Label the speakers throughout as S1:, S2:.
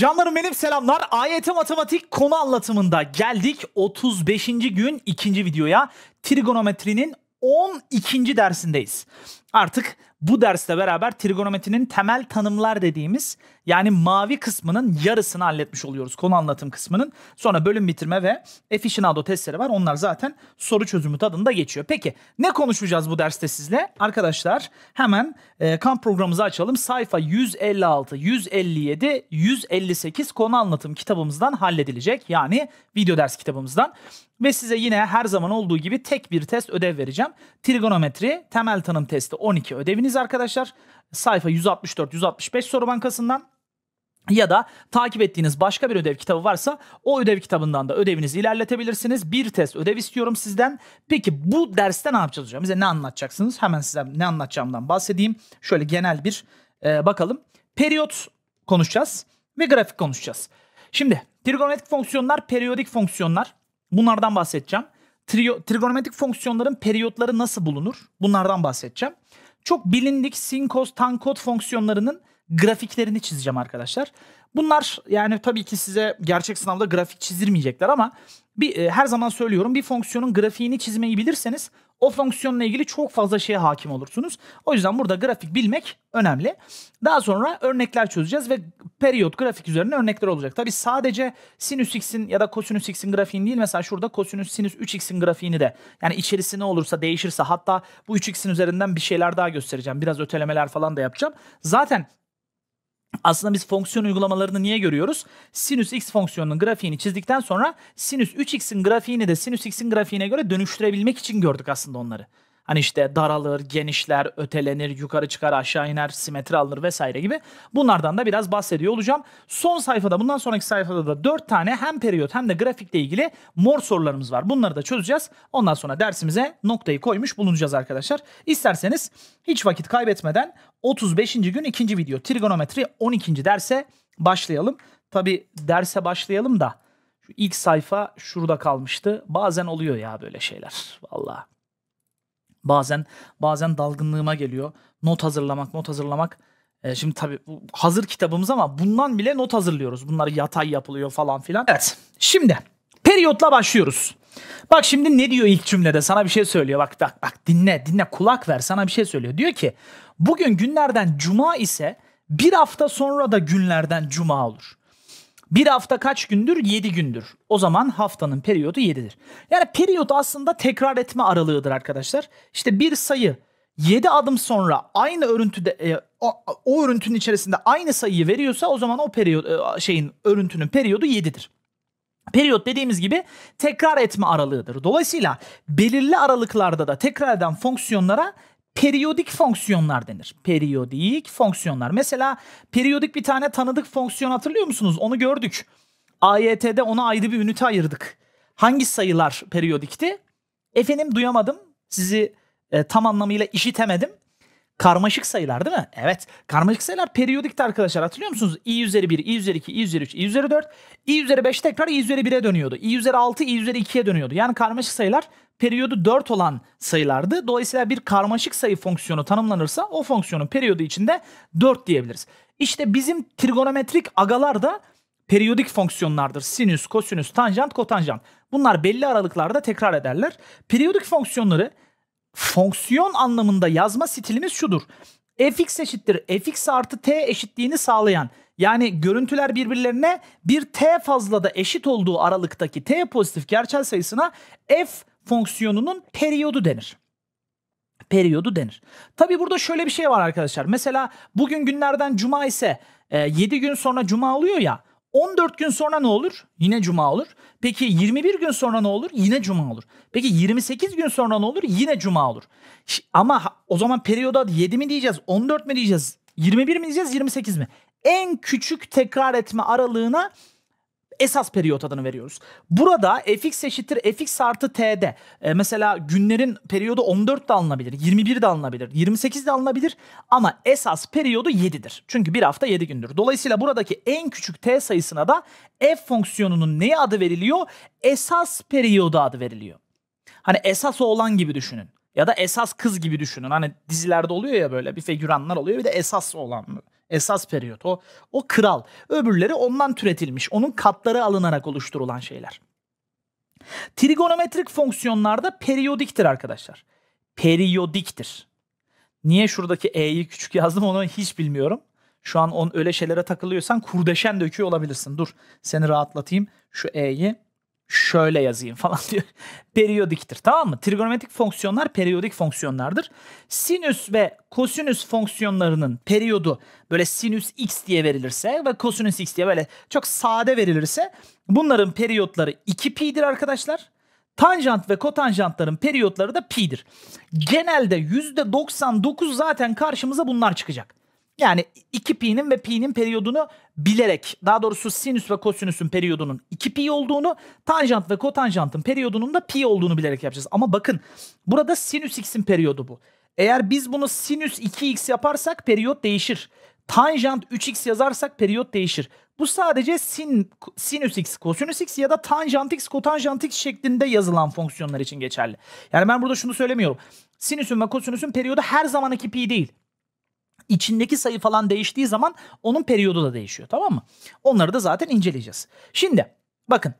S1: Canlarım benim selamlar. AYT matematik konu anlatımında geldik 35. gün ikinci videoya. Trigonometrinin 12. dersindeyiz. Artık bu derste beraber trigonometrinin temel tanımlar dediğimiz yani mavi kısmının yarısını halletmiş oluyoruz konu anlatım kısmının. Sonra bölüm bitirme ve aficionado testleri var. Onlar zaten soru çözümü tadında geçiyor. Peki ne konuşacağız bu derste sizle? Arkadaşlar hemen e, kamp programımızı açalım. Sayfa 156, 157, 158 konu anlatım kitabımızdan halledilecek. Yani video ders kitabımızdan. Ve size yine her zaman olduğu gibi tek bir test ödev vereceğim. Trigonometri temel tanım testi 12 ödeviniz arkadaşlar. Sayfa 164-165 soru bankasından ya da takip ettiğiniz başka bir ödev kitabı varsa o ödev kitabından da ödevinizi ilerletebilirsiniz. Bir test ödev istiyorum sizden. Peki bu derste ne yapacağız hocam? Bize ne anlatacaksınız? Hemen size ne anlatacağımdan bahsedeyim. Şöyle genel bir e, bakalım. Periyot konuşacağız ve grafik konuşacağız. Şimdi trigonometrik fonksiyonlar, periyodik fonksiyonlar bunlardan bahsedeceğim. Trio, trigonometrik fonksiyonların periyotları nasıl bulunur? Bunlardan bahsedeceğim. Çok bilindik sin, cos, tan, kod fonksiyonlarının grafiklerini çizeceğim arkadaşlar. Bunlar yani tabii ki size gerçek sınavda grafik çizdirmeyecekler ama bir e, her zaman söylüyorum bir fonksiyonun grafiğini çizmeyi bilirseniz o fonksiyonla ilgili çok fazla şeye hakim olursunuz. O yüzden burada grafik bilmek önemli. Daha sonra örnekler çözeceğiz ve periyot grafik üzerine örnekler olacak. Tabi sadece sinüs x'in ya da kosinüs x'in grafiğini değil mesela şurada kosinüs sinüs 3x'in grafiğini de yani içerisi ne olursa değişirse hatta bu 3x'in üzerinden bir şeyler daha göstereceğim. Biraz ötelemeler falan da yapacağım. Zaten aslında biz fonksiyon uygulamalarını niye görüyoruz? Sinüs x fonksiyonunun grafiğini çizdikten sonra sinüs 3x'in grafiğini de sinüs x'in grafiğine göre dönüştürebilmek için gördük aslında onları. Hani işte daralır, genişler, ötelenir, yukarı çıkar, aşağı iner, simetri alınır vesaire gibi. Bunlardan da biraz bahsediyor olacağım. Son sayfada, bundan sonraki sayfada da 4 tane hem periyot hem de grafikle ilgili mor sorularımız var. Bunları da çözeceğiz. Ondan sonra dersimize noktayı koymuş bulunacağız arkadaşlar. İsterseniz hiç vakit kaybetmeden 35. gün ikinci video trigonometri 12. derse başlayalım. Tabi derse başlayalım da şu ilk sayfa şurada kalmıştı. Bazen oluyor ya böyle şeyler. Vallahi. Bazen bazen dalgınlığıma geliyor. Not hazırlamak, not hazırlamak. E, şimdi tabii bu hazır kitabımız ama bundan bile not hazırlıyoruz. Bunlar yatay yapılıyor falan filan. Evet. Şimdi periyotla başlıyoruz. Bak şimdi ne diyor ilk cümlede? Sana bir şey söylüyor. Bak bak bak dinle dinle kulak ver. Sana bir şey söylüyor. Diyor ki bugün günlerden cuma ise bir hafta sonra da günlerden cuma olur. Bir hafta kaç gündür? 7 gündür. O zaman haftanın periyodu 7'dir. Yani periyot aslında tekrar etme aralığıdır arkadaşlar. İşte bir sayı 7 adım sonra aynı örüntüde e, o, o örüntünün içerisinde aynı sayıyı veriyorsa o zaman o periyot e, şeyin örüntünün periyodu 7'dir. Periyot dediğimiz gibi tekrar etme aralığıdır. Dolayısıyla belirli aralıklarda da tekrar eden fonksiyonlara periyodik fonksiyonlar denir. Periyodik fonksiyonlar. Mesela periyodik bir tane tanıdık fonksiyon hatırlıyor musunuz? Onu gördük. AYT'de ona ayrı bir ünite ayırdık. Hangi sayılar periyodikti? Efendim duyamadım. Sizi e, tam anlamıyla işitemedim. Karmaşık sayılar değil mi? Evet. Karmaşık sayılar periyodikti arkadaşlar. Hatırlıyor musunuz? i üzeri 1, i üzeri 2, i üzeri 3, i üzeri 4, i üzeri 5 tekrar i üzeri 1'e dönüyordu. i üzeri 6, i üzeri 2'ye dönüyordu. Yani karmaşık sayılar periyodu 4 olan sayılardı. Dolayısıyla bir karmaşık sayı fonksiyonu tanımlanırsa o fonksiyonun periyodu içinde 4 diyebiliriz. İşte bizim trigonometrik agalar da periyodik fonksiyonlardır. Sinüs, kosinüs, tanjant, kotanjant. Bunlar belli aralıklarda tekrar ederler. Periyodik fonksiyonları fonksiyon anlamında yazma stilimiz şudur fx eşittir fx artı t eşitliğini sağlayan yani görüntüler birbirlerine bir t fazla da eşit olduğu aralıktaki t pozitif gerçel sayısına f fonksiyonunun periyodu denir periyodu denir. Tabi burada şöyle bir şey var arkadaşlar. Mesela bugün günlerden cuma ise e, 7 gün sonra cuma oluyor ya. 14 gün sonra ne olur? Yine cuma olur. Peki 21 gün sonra ne olur? Yine cuma olur. Peki 28 gün sonra ne olur? Yine cuma olur. Ama o zaman periyoda 7 mi diyeceğiz, 14 mi diyeceğiz, 21 mi diyeceğiz, 28 mi? En küçük tekrar etme aralığına esas periyot adını veriyoruz. Burada fx eşittir fx artı t'de e, mesela günlerin periyodu 14 de alınabilir, 21 de alınabilir, 28 de alınabilir ama esas periyodu 7'dir. Çünkü bir hafta 7 gündür. Dolayısıyla buradaki en küçük t sayısına da f fonksiyonunun neye adı veriliyor? Esas periyodu adı veriliyor. Hani esas olan gibi düşünün. Ya da esas kız gibi düşünün. Hani dizilerde oluyor ya böyle bir figüranlar oluyor bir de esas olan Esas periyot o. O kral. Öbürleri ondan türetilmiş. Onun katları alınarak oluşturulan şeyler. Trigonometrik fonksiyonlarda periyodiktir arkadaşlar. Periyodiktir. Niye şuradaki e'yi küçük yazdım onu hiç bilmiyorum. Şu an on öyle şeylere takılıyorsan kurdeşen döküyor olabilirsin. Dur seni rahatlatayım şu e'yi şöyle yazayım falan diyor. Periyodiktir tamam mı? Trigonometrik fonksiyonlar periyodik fonksiyonlardır. Sinüs ve kosinüs fonksiyonlarının periyodu böyle sinüs x diye verilirse ve kosinüs x diye böyle çok sade verilirse bunların periyotları 2pi'dir arkadaşlar. Tanjant ve kotanjantların periyotları da pi'dir. Genelde %99 zaten karşımıza bunlar çıkacak. Yani 2pi'nin ve pi'nin periyodunu bilerek daha doğrusu sinüs ve kosinüsün periyodunun 2pi olduğunu tanjant ve kotanjantın periyodunun da pi olduğunu bilerek yapacağız. Ama bakın burada sinüs x'in periyodu bu. Eğer biz bunu sinüs 2x yaparsak periyot değişir. Tanjant 3x yazarsak periyot değişir. Bu sadece sin, sinüs x, kosinüs x ya da tanjant x, kotanjant x şeklinde yazılan fonksiyonlar için geçerli. Yani ben burada şunu söylemiyorum. Sinüsün ve kosinüsün periyodu her zaman 2pi değil içindeki sayı falan değiştiği zaman onun periyodu da değişiyor tamam mı? Onları da zaten inceleyeceğiz. Şimdi bakın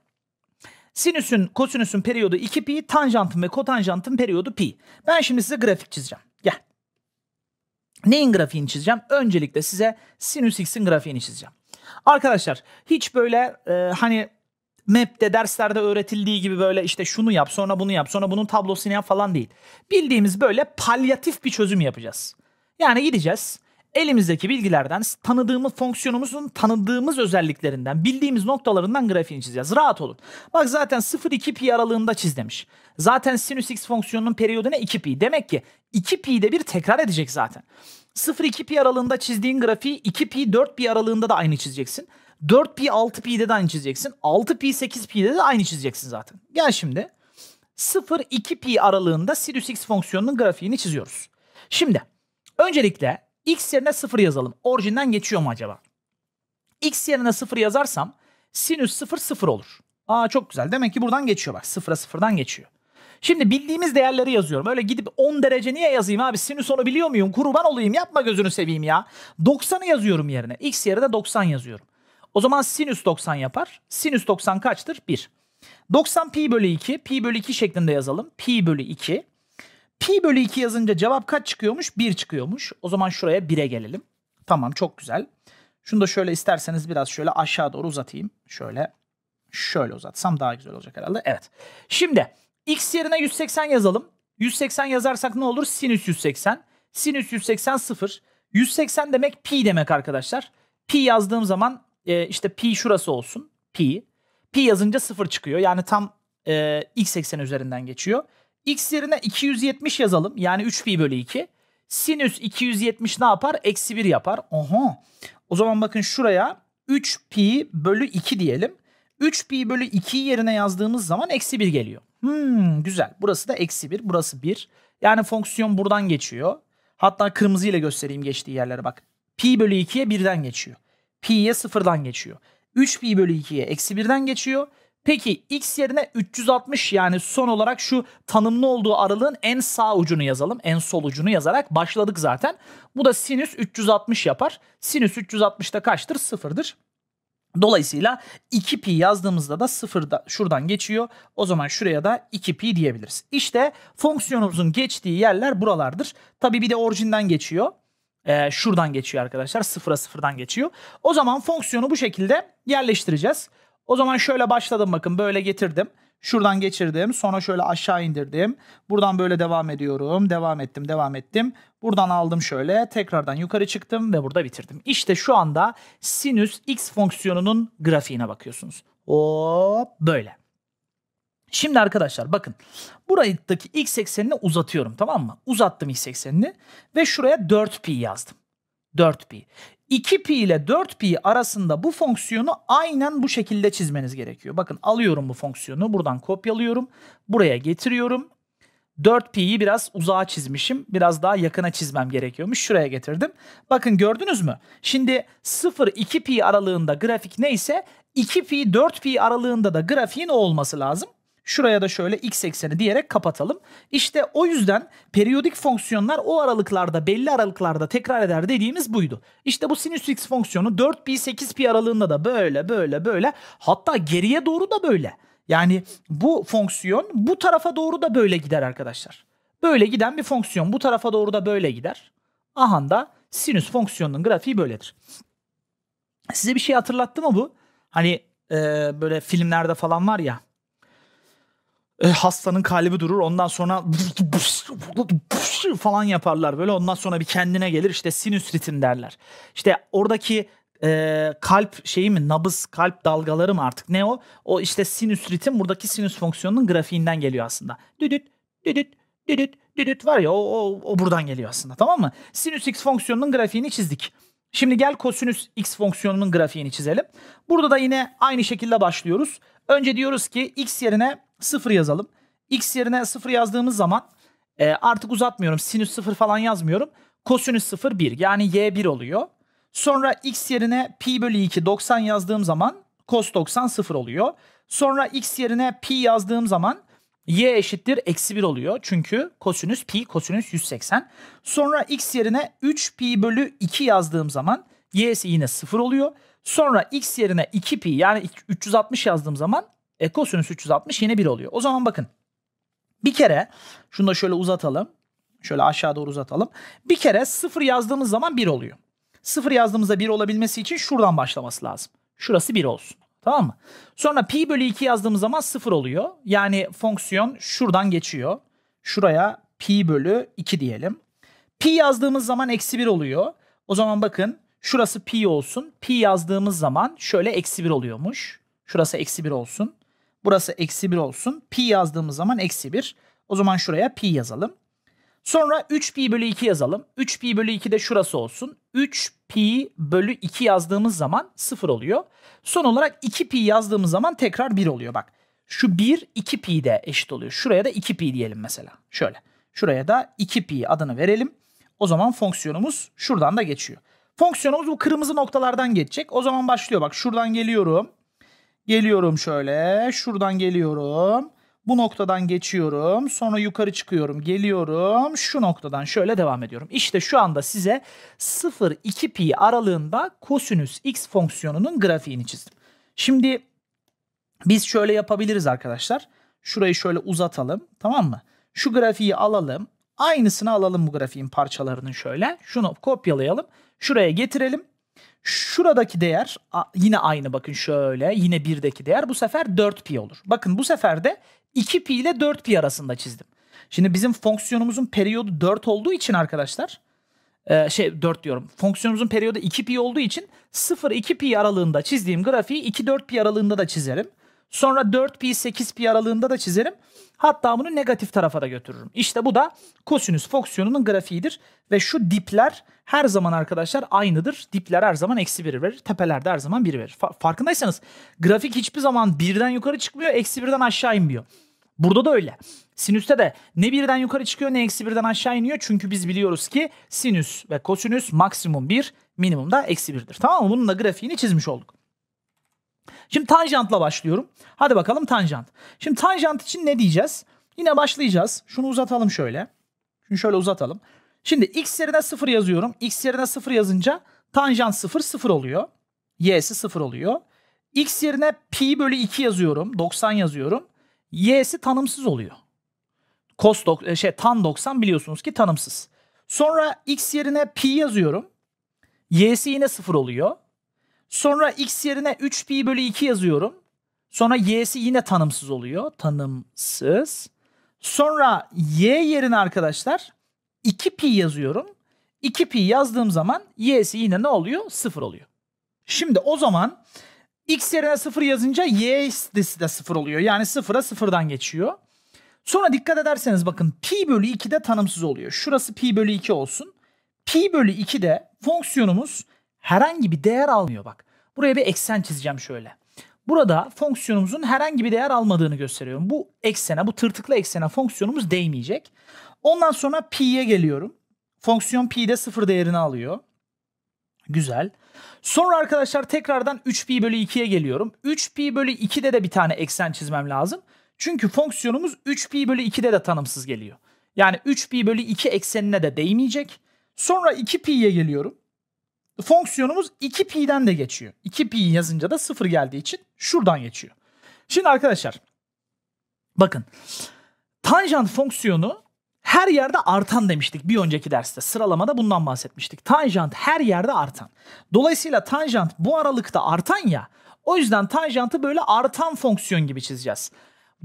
S1: sinüsün kosinüsün periyodu 2 pi tanjantın ve kotanjantın periyodu pi. Ben şimdi size grafik çizeceğim. Gel. Neyin grafiğini çizeceğim? Öncelikle size sinüs x'in grafiğini çizeceğim. Arkadaşlar hiç böyle e, hani map'te derslerde öğretildiği gibi böyle işte şunu yap sonra bunu yap sonra bunun tablosunu yap falan değil. Bildiğimiz böyle palyatif bir çözüm yapacağız. Yani gideceğiz elimizdeki bilgilerden tanıdığımız fonksiyonumuzun tanıdığımız özelliklerinden bildiğimiz noktalarından grafiğini çizeceğiz. Rahat olun. Bak zaten 0-2 pi aralığında çiz demiş. Zaten sinüs x fonksiyonunun periyodu ne? 2 pi. Demek ki 2 pi'de bir tekrar edecek zaten. 0-2 pi aralığında çizdiğin grafiği 2 pi 4 pi aralığında da aynı çizeceksin. 4 pi 6 pi'de de aynı çizeceksin. 6 pi 8 pi'de de aynı çizeceksin zaten. Gel şimdi 0-2 pi aralığında sinüs x fonksiyonunun grafiğini çiziyoruz. Şimdi Öncelikle x yerine 0 yazalım. Orijinden geçiyor mu acaba? x yerine 0 yazarsam sinüs 0 0 olur. Aa çok güzel. Demek ki buradan geçiyor bak. 0'a 0'dan geçiyor. Şimdi bildiğimiz değerleri yazıyorum. Öyle gidip 10 derece niye yazayım abi? Sinüs onu biliyor muyum? Kurban olayım. Yapma gözünü seveyim ya. 90'ı yazıyorum yerine. X yerine 90 yazıyorum. O zaman sinüs 90 yapar. Sinüs 90 kaçtır? 1. 90 pi bölü 2. Pi bölü 2 şeklinde yazalım. Pi bölü 2. Pi bölü 2 yazınca cevap kaç çıkıyormuş? 1 çıkıyormuş. O zaman şuraya 1'e gelelim. Tamam çok güzel. Şunu da şöyle isterseniz biraz şöyle aşağı doğru uzatayım. Şöyle şöyle uzatsam daha güzel olacak herhalde. Evet. Şimdi x yerine 180 yazalım. 180 yazarsak ne olur? Sinüs 180. Sinüs 180 0. 180 demek pi demek arkadaşlar. Pi yazdığım zaman e, işte pi şurası olsun. Pi. Pi yazınca 0 çıkıyor. Yani tam e, x ekseni üzerinden geçiyor. X yerine 270 yazalım. Yani 3 pi bölü 2. Sinüs 270 ne yapar? Eksi 1 yapar. Oho. O zaman bakın şuraya 3 pi bölü 2 diyelim. 3 pi bölü 2 yerine yazdığımız zaman eksi 1 geliyor. Hmm, güzel. Burası da eksi 1. Burası 1. Yani fonksiyon buradan geçiyor. Hatta kırmızı ile göstereyim geçtiği yerlere bak. Pi bölü 2'ye 1'den geçiyor. Pi'ye 0'dan geçiyor. 3 pi bölü 2'ye eksi 1'den geçiyor. Peki x yerine 360 yani son olarak şu tanımlı olduğu aralığın en sağ ucunu yazalım. En sol ucunu yazarak başladık zaten. Bu da sinüs 360 yapar. Sinüs 360'da kaçtır? Sıfırdır. Dolayısıyla 2 pi yazdığımızda da sıfırda şuradan geçiyor. O zaman şuraya da 2 pi diyebiliriz. İşte fonksiyonumuzun geçtiği yerler buralardır. Tabi bir de orijinden geçiyor. Ee, şuradan geçiyor arkadaşlar. Sıfıra sıfırdan geçiyor. O zaman fonksiyonu bu şekilde yerleştireceğiz. O zaman şöyle başladım bakın böyle getirdim. Şuradan geçirdim. Sonra şöyle aşağı indirdim. Buradan böyle devam ediyorum. Devam ettim, devam ettim. Buradan aldım şöyle. Tekrardan yukarı çıktım ve burada bitirdim. İşte şu anda sinüs x fonksiyonunun grafiğine bakıyorsunuz. Hop böyle. Şimdi arkadaşlar bakın. Buradaki x eksenini uzatıyorum tamam mı? Uzattım x eksenini ve şuraya 4pi yazdım. 4pi. 2pi ile 4pi arasında bu fonksiyonu aynen bu şekilde çizmeniz gerekiyor. Bakın alıyorum bu fonksiyonu buradan kopyalıyorum. Buraya getiriyorum. 4pi'yi biraz uzağa çizmişim. Biraz daha yakına çizmem gerekiyormuş. Şuraya getirdim. Bakın gördünüz mü? Şimdi 0-2pi aralığında grafik neyse 2pi 4pi aralığında da grafiğin o olması lazım. Şuraya da şöyle x ekseni diyerek kapatalım. İşte o yüzden periyodik fonksiyonlar o aralıklarda belli aralıklarda tekrar eder dediğimiz buydu. İşte bu sinüs x fonksiyonu 4 pi 8 pi aralığında da böyle böyle böyle hatta geriye doğru da böyle. Yani bu fonksiyon bu tarafa doğru da böyle gider arkadaşlar. Böyle giden bir fonksiyon bu tarafa doğru da böyle gider. Aha da sinüs fonksiyonunun grafiği böyledir. Size bir şey hatırlattı mı bu? Hani e, böyle filmlerde falan var ya e, hastanın kalbi durur ondan sonra falan yaparlar böyle ondan sonra bir kendine gelir işte sinüs ritim derler. İşte oradaki e, kalp şeyi mi nabız kalp dalgaları mı artık ne o? O işte sinüs ritim buradaki sinüs fonksiyonunun grafiğinden geliyor aslında. Düdüt düdüt düdüt düdüt var ya o, o, o buradan geliyor aslında tamam mı? Sinüs x fonksiyonunun grafiğini çizdik. Şimdi gel kosinüs x fonksiyonunun grafiğini çizelim. Burada da yine aynı şekilde başlıyoruz. Önce diyoruz ki x yerine 0 yazalım. X yerine 0 yazdığımız zaman e, artık uzatmıyorum. Sinüs 0 falan yazmıyorum. Kosinüs 0 1 yani y 1 oluyor. Sonra x yerine pi bölü 2 90 yazdığım zaman cos 90 0 oluyor. Sonra x yerine pi yazdığım zaman y eşittir eksi 1 oluyor. Çünkü kosinüs pi kosinüs 180. Sonra x yerine 3 pi bölü 2 yazdığım zaman y'si yine 0 oluyor. Sonra x yerine 2 pi yani 360 yazdığım zaman kosinüs 360 yine 1 oluyor. O zaman bakın bir kere şunu da şöyle uzatalım. Şöyle aşağı doğru uzatalım. Bir kere 0 yazdığımız zaman 1 oluyor. 0 yazdığımızda 1 olabilmesi için şuradan başlaması lazım. Şurası 1 olsun. Tamam mı? Sonra pi bölü 2 yazdığımız zaman 0 oluyor. Yani fonksiyon şuradan geçiyor. Şuraya pi bölü 2 diyelim. Pi yazdığımız zaman eksi 1 oluyor. O zaman bakın şurası pi olsun. Pi yazdığımız zaman şöyle eksi 1 oluyormuş. Şurası eksi 1 olsun. Burası eksi 1 olsun. Pi yazdığımız zaman eksi 1. O zaman şuraya pi yazalım. Sonra 3pi bölü 2 yazalım. 3pi bölü 2 de şurası olsun. 3pi bölü 2 yazdığımız zaman 0 oluyor. Son olarak 2pi yazdığımız zaman tekrar 1 oluyor. Bak şu 1 2pi de eşit oluyor. Şuraya da 2pi diyelim mesela. Şöyle. Şuraya da 2pi adını verelim. O zaman fonksiyonumuz şuradan da geçiyor. Fonksiyonumuz bu kırmızı noktalardan geçecek. O zaman başlıyor. Bak şuradan geliyorum. Geliyorum şöyle. Şuradan geliyorum. Bu noktadan geçiyorum. Sonra yukarı çıkıyorum. Geliyorum. Şu noktadan şöyle devam ediyorum. İşte şu anda size 0-2 pi aralığında kosinüs x fonksiyonunun grafiğini çizdim. Şimdi biz şöyle yapabiliriz arkadaşlar. Şurayı şöyle uzatalım. Tamam mı? Şu grafiği alalım. Aynısını alalım bu grafiğin parçalarının şöyle. Şunu kopyalayalım. Şuraya getirelim. Şuradaki değer yine aynı bakın şöyle yine birdeki değer bu sefer 4pi olur. Bakın bu sefer de 2pi ile 4pi arasında çizdim. Şimdi bizim fonksiyonumuzun periyodu 4 olduğu için arkadaşlar e, şey 4 diyorum. Fonksiyonumuzun periyodu 2pi olduğu için 0-2pi aralığında çizdiğim grafiği 2-4pi aralığında da çizerim. Sonra 4pi 8pi aralığında da çizerim. Hatta bunu negatif tarafa da götürürüm. İşte bu da kosinüs fonksiyonunun grafiğidir. Ve şu dipler her zaman arkadaşlar aynıdır. Dipler her zaman eksi 1 verir. Tepeler de her zaman 1 verir. Fa farkındaysanız grafik hiçbir zaman birden yukarı çıkmıyor. Eksi 1'den aşağı inmiyor. Burada da öyle. Sinüste de ne birden yukarı çıkıyor ne eksi birden aşağı iniyor. Çünkü biz biliyoruz ki sinüs ve kosinüs maksimum 1 minimum da eksi 1'dir. Tamam mı? Bunun da grafiğini çizmiş olduk. Şimdi tanjantla başlıyorum. Hadi bakalım tanjant. Şimdi tanjant için ne diyeceğiz? Yine başlayacağız. Şunu uzatalım şöyle. Şunu şöyle uzatalım. Şimdi x yerine 0 yazıyorum. x yerine 0 yazınca tanjant 0 0 oluyor. y'si 0 oluyor. x yerine pi bölü 2 yazıyorum. 90 yazıyorum. y'si tanımsız oluyor. Cos dok, e, şey, tan 90 biliyorsunuz ki tanımsız. Sonra x yerine pi yazıyorum. y'si yine 0 oluyor. Sonra x yerine 3 pi bölü 2 yazıyorum. Sonra y'si yine tanımsız oluyor. Tanımsız. Sonra y yerine arkadaşlar 2pi yazıyorum. 2pi yazdığım zaman y'si yine ne oluyor? 0 oluyor. Şimdi o zaman x yerine 0 yazınca y'si de 0 oluyor. Yani 0'a 0'dan geçiyor. Sonra dikkat ederseniz bakın pi bölü 2 de tanımsız oluyor. Şurası pi bölü 2 olsun. Pi bölü 2 de fonksiyonumuz herhangi bir değer almıyor bak. Buraya bir eksen çizeceğim şöyle. Burada fonksiyonumuzun herhangi bir değer almadığını gösteriyorum. Bu eksene, bu tırtıklı eksene fonksiyonumuz değmeyecek. Ondan sonra pi'ye geliyorum. Fonksiyon pi'de sıfır değerini alıyor. Güzel. Sonra arkadaşlar tekrardan 3pi bölü 2'ye geliyorum. 3pi bölü 2'de de bir tane eksen çizmem lazım. Çünkü fonksiyonumuz 3pi bölü 2'de de tanımsız geliyor. Yani 3pi bölü 2 eksenine de değmeyecek. Sonra 2pi'ye geliyorum. Fonksiyonumuz 2pi'den de geçiyor. 2pi'yi yazınca da 0 geldiği için şuradan geçiyor. Şimdi arkadaşlar bakın tanjant fonksiyonu her yerde artan demiştik bir önceki derste. Sıralamada bundan bahsetmiştik. Tanjant her yerde artan. Dolayısıyla tanjant bu aralıkta artan ya. O yüzden tanjantı böyle artan fonksiyon gibi çizeceğiz.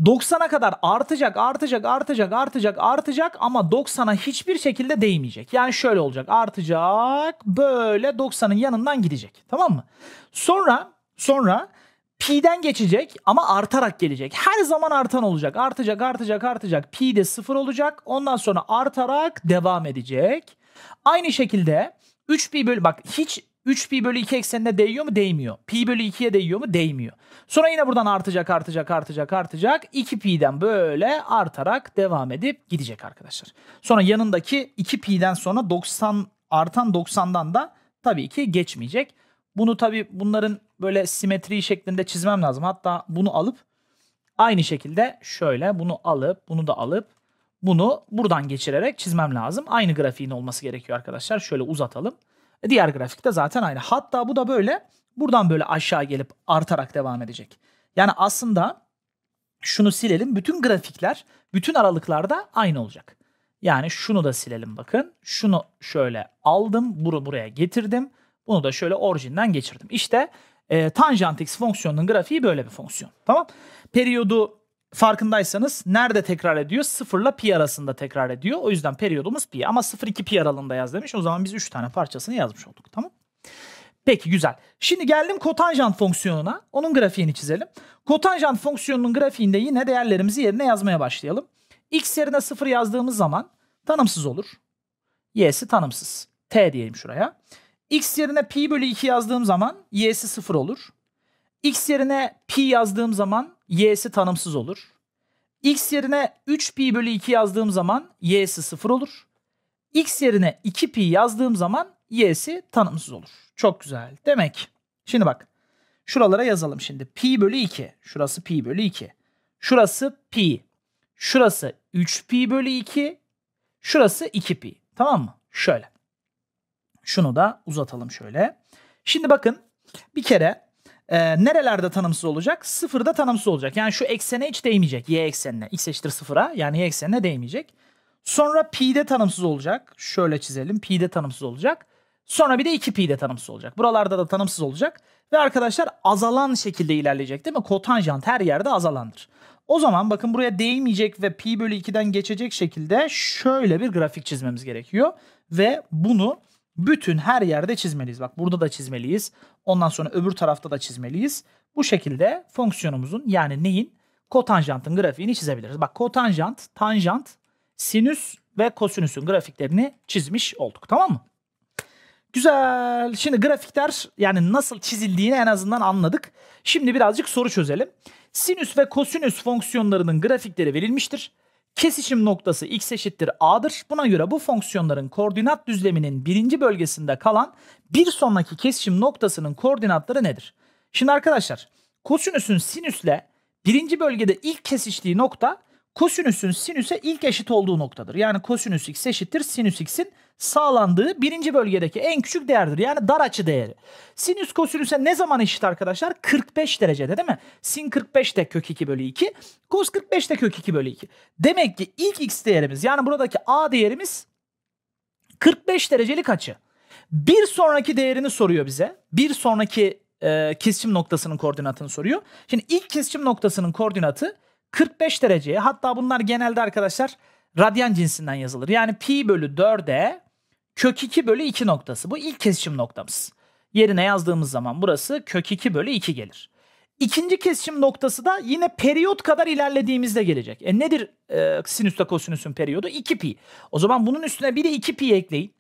S1: 90'a kadar artacak, artacak, artacak, artacak, artacak ama 90'a hiçbir şekilde değmeyecek. Yani şöyle olacak. Artacak, böyle 90'ın yanından gidecek. Tamam mı? Sonra sonra pi'den geçecek ama artarak gelecek. Her zaman artan olacak. Artacak, artacak, artacak. Pi de sıfır olacak. Ondan sonra artarak devam edecek. Aynı şekilde 3 pi bölü bak hiç 3 pi bölü 2 eksenine değiyor mu? Değmiyor. Pi bölü 2'ye değiyor mu? Değmiyor. Sonra yine buradan artacak, artacak, artacak, artacak. 2 pi'den böyle artarak devam edip gidecek arkadaşlar. Sonra yanındaki 2 pi'den sonra 90 artan 90'dan da tabii ki geçmeyecek. Bunu tabii bunların böyle simetri şeklinde çizmem lazım. Hatta bunu alıp aynı şekilde şöyle bunu alıp bunu da alıp bunu buradan geçirerek çizmem lazım. Aynı grafiğin olması gerekiyor arkadaşlar. Şöyle uzatalım. Diğer grafikte zaten aynı. Hatta bu da böyle buradan böyle aşağı gelip artarak devam edecek. Yani aslında şunu silelim. Bütün grafikler bütün aralıklarda aynı olacak. Yani şunu da silelim bakın. Şunu şöyle aldım. Bunu buraya getirdim. Bunu da şöyle orijinden geçirdim. İşte e, ee, tanjant x fonksiyonunun grafiği böyle bir fonksiyon. Tamam. Periyodu farkındaysanız nerede tekrar ediyor? 0 ile pi arasında tekrar ediyor. O yüzden periyodumuz pi ama 0-2 pi aralığında yaz demiş. O zaman biz 3 tane parçasını yazmış olduk. Tamam. Peki güzel. Şimdi geldim kotanjant fonksiyonuna. Onun grafiğini çizelim. Kotanjant fonksiyonunun grafiğinde yine değerlerimizi yerine yazmaya başlayalım. X yerine 0 yazdığımız zaman tanımsız olur. Y'si tanımsız. T diyelim şuraya x yerine pi bölü 2 yazdığım zaman y'si 0 olur. x yerine pi yazdığım zaman y'si tanımsız olur. x yerine 3 pi bölü 2 yazdığım zaman y'si 0 olur. x yerine 2 pi yazdığım zaman y'si tanımsız olur. Çok güzel. Demek şimdi bak şuralara yazalım şimdi. Pi bölü 2. Şurası pi bölü 2. Şurası pi. Şurası 3 pi bölü 2. Şurası 2 pi. Tamam mı? Şöyle. Şunu da uzatalım şöyle. Şimdi bakın bir kere e, nerelerde tanımsız olacak? Sıfırda tanımsız olacak. Yani şu eksene hiç değmeyecek. Y eksenine. X eşittir sıfıra. Yani y eksenine değmeyecek. Sonra pi'de tanımsız olacak. Şöyle çizelim. Pi'de tanımsız olacak. Sonra bir de 2 pi'de tanımsız olacak. Buralarda da tanımsız olacak. Ve arkadaşlar azalan şekilde ilerleyecek değil mi? Kotanjant her yerde azalandır. O zaman bakın buraya değmeyecek ve pi bölü 2'den geçecek şekilde şöyle bir grafik çizmemiz gerekiyor. Ve bunu bütün her yerde çizmeliyiz. Bak burada da çizmeliyiz. Ondan sonra öbür tarafta da çizmeliyiz. Bu şekilde fonksiyonumuzun yani neyin? Kotanjantın grafiğini çizebiliriz. Bak kotanjant, tanjant, sinüs ve kosinüsün grafiklerini çizmiş olduk. Tamam mı? Güzel. Şimdi grafikler yani nasıl çizildiğini en azından anladık. Şimdi birazcık soru çözelim. Sinüs ve kosinüs fonksiyonlarının grafikleri verilmiştir. Kesişim noktası x eşittir a'dır. Buna göre bu fonksiyonların koordinat düzleminin birinci bölgesinde kalan bir sonraki kesişim noktasının koordinatları nedir? Şimdi arkadaşlar kosinüsün sinüsle birinci bölgede ilk kesiştiği nokta kosinüsün sinüse ilk eşit olduğu noktadır. Yani kosinüs x eşittir sinüs x'in sağlandığı birinci bölgedeki en küçük değerdir. Yani dar açı değeri. Sinüs kosinüse ne zaman eşit arkadaşlar? 45 derecede değil mi? Sin 45 de kök 2 bölü 2. Kos 45 de kök 2 bölü 2. Demek ki ilk x değerimiz yani buradaki a değerimiz 45 derecelik açı. Bir sonraki değerini soruyor bize. Bir sonraki e, kesişim noktasının koordinatını soruyor. Şimdi ilk kesişim noktasının koordinatı 45 dereceye hatta bunlar genelde arkadaşlar radyan cinsinden yazılır. Yani pi bölü 4'e kök 2 bölü 2 noktası. Bu ilk kesişim noktamız. Yerine yazdığımız zaman burası kök 2 bölü 2 gelir. İkinci kesişim noktası da yine periyot kadar ilerlediğimizde gelecek. E nedir e, sinüsle kosinüsün periyodu? 2 pi. O zaman bunun üstüne bir de 2 pi ekleyin.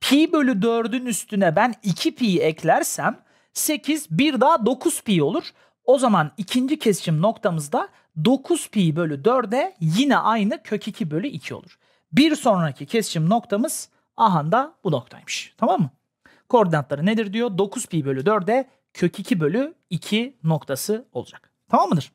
S1: Pi bölü 4'ün üstüne ben 2 pi eklersem 8 bir daha 9 pi olur. O zaman ikinci kesişim noktamızda 9 pi bölü 4'e yine aynı kök 2 bölü 2 olur. Bir sonraki kesişim noktamız aha da bu noktaymış. Tamam mı? Koordinatları nedir diyor? 9 pi bölü 4'e kök 2 bölü 2 noktası olacak. Tamam mıdır?